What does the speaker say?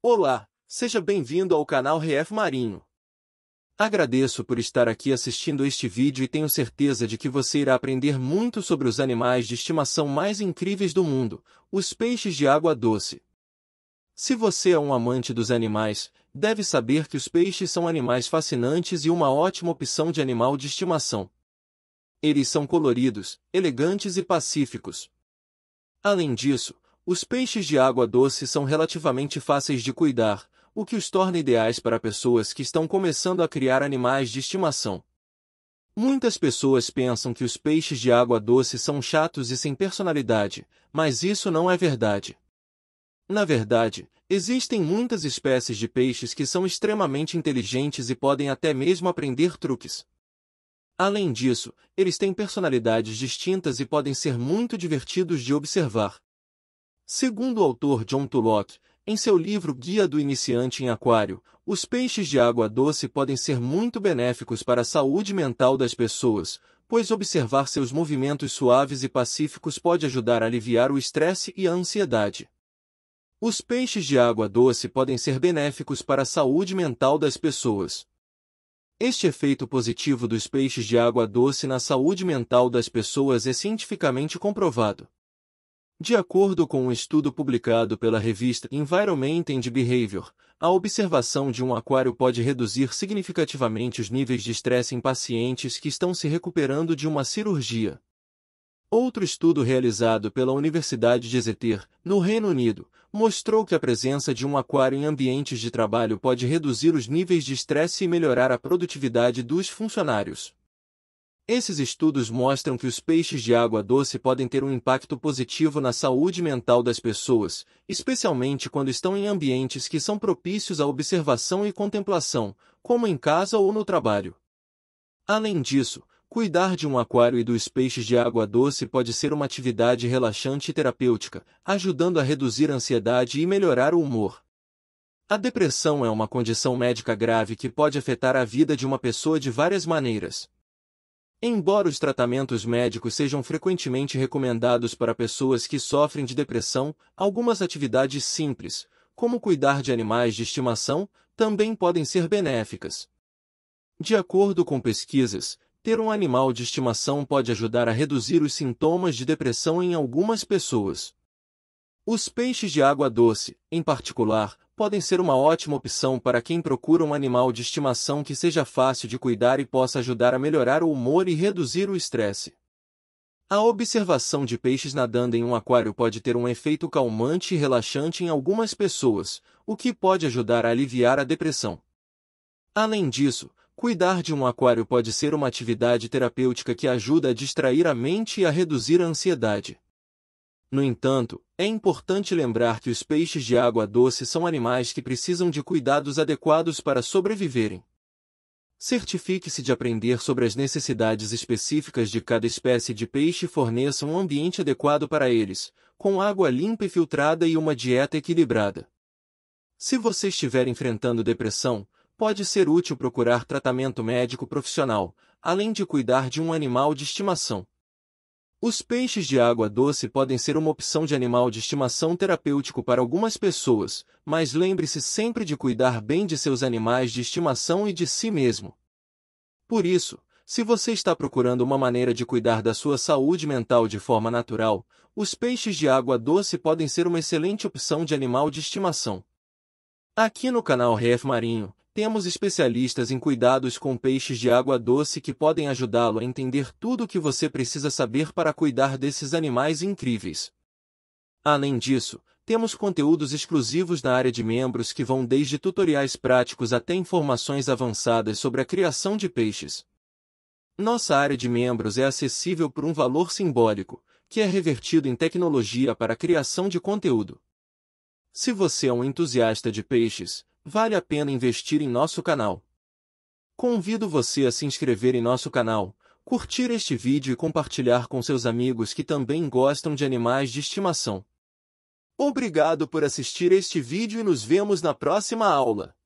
Olá, seja bem-vindo ao canal Ref Marinho. Agradeço por estar aqui assistindo este vídeo e tenho certeza de que você irá aprender muito sobre os animais de estimação mais incríveis do mundo, os peixes de água doce. Se você é um amante dos animais, deve saber que os peixes são animais fascinantes e uma ótima opção de animal de estimação. Eles são coloridos, elegantes e pacíficos. Além disso, os peixes de água doce são relativamente fáceis de cuidar, o que os torna ideais para pessoas que estão começando a criar animais de estimação. Muitas pessoas pensam que os peixes de água doce são chatos e sem personalidade, mas isso não é verdade. Na verdade, existem muitas espécies de peixes que são extremamente inteligentes e podem até mesmo aprender truques. Além disso, eles têm personalidades distintas e podem ser muito divertidos de observar. Segundo o autor John Tullock, em seu livro Guia do Iniciante em Aquário, os peixes de água doce podem ser muito benéficos para a saúde mental das pessoas, pois observar seus movimentos suaves e pacíficos pode ajudar a aliviar o estresse e a ansiedade. Os peixes de água doce podem ser benéficos para a saúde mental das pessoas. Este efeito positivo dos peixes de água doce na saúde mental das pessoas é cientificamente comprovado. De acordo com um estudo publicado pela revista Environment and Behavior, a observação de um aquário pode reduzir significativamente os níveis de estresse em pacientes que estão se recuperando de uma cirurgia. Outro estudo realizado pela Universidade de Exeter, no Reino Unido, mostrou que a presença de um aquário em ambientes de trabalho pode reduzir os níveis de estresse e melhorar a produtividade dos funcionários. Esses estudos mostram que os peixes de água doce podem ter um impacto positivo na saúde mental das pessoas, especialmente quando estão em ambientes que são propícios à observação e contemplação, como em casa ou no trabalho. Além disso, cuidar de um aquário e dos peixes de água doce pode ser uma atividade relaxante e terapêutica, ajudando a reduzir a ansiedade e melhorar o humor. A depressão é uma condição médica grave que pode afetar a vida de uma pessoa de várias maneiras, Embora os tratamentos médicos sejam frequentemente recomendados para pessoas que sofrem de depressão, algumas atividades simples, como cuidar de animais de estimação, também podem ser benéficas. De acordo com pesquisas, ter um animal de estimação pode ajudar a reduzir os sintomas de depressão em algumas pessoas. Os peixes de água doce, em particular, podem ser uma ótima opção para quem procura um animal de estimação que seja fácil de cuidar e possa ajudar a melhorar o humor e reduzir o estresse. A observação de peixes nadando em um aquário pode ter um efeito calmante e relaxante em algumas pessoas, o que pode ajudar a aliviar a depressão. Além disso, cuidar de um aquário pode ser uma atividade terapêutica que ajuda a distrair a mente e a reduzir a ansiedade. No entanto, é importante lembrar que os peixes de água doce são animais que precisam de cuidados adequados para sobreviverem. Certifique-se de aprender sobre as necessidades específicas de cada espécie de peixe e forneça um ambiente adequado para eles, com água limpa e filtrada e uma dieta equilibrada. Se você estiver enfrentando depressão, pode ser útil procurar tratamento médico profissional, além de cuidar de um animal de estimação. Os peixes de água doce podem ser uma opção de animal de estimação terapêutico para algumas pessoas, mas lembre-se sempre de cuidar bem de seus animais de estimação e de si mesmo. Por isso, se você está procurando uma maneira de cuidar da sua saúde mental de forma natural, os peixes de água doce podem ser uma excelente opção de animal de estimação. Aqui no canal Ref Marinho, temos especialistas em cuidados com peixes de água doce que podem ajudá-lo a entender tudo o que você precisa saber para cuidar desses animais incríveis. Além disso, temos conteúdos exclusivos na área de membros que vão desde tutoriais práticos até informações avançadas sobre a criação de peixes. Nossa área de membros é acessível por um valor simbólico, que é revertido em tecnologia para a criação de conteúdo. Se você é um entusiasta de peixes, Vale a pena investir em nosso canal. Convido você a se inscrever em nosso canal, curtir este vídeo e compartilhar com seus amigos que também gostam de animais de estimação. Obrigado por assistir este vídeo e nos vemos na próxima aula.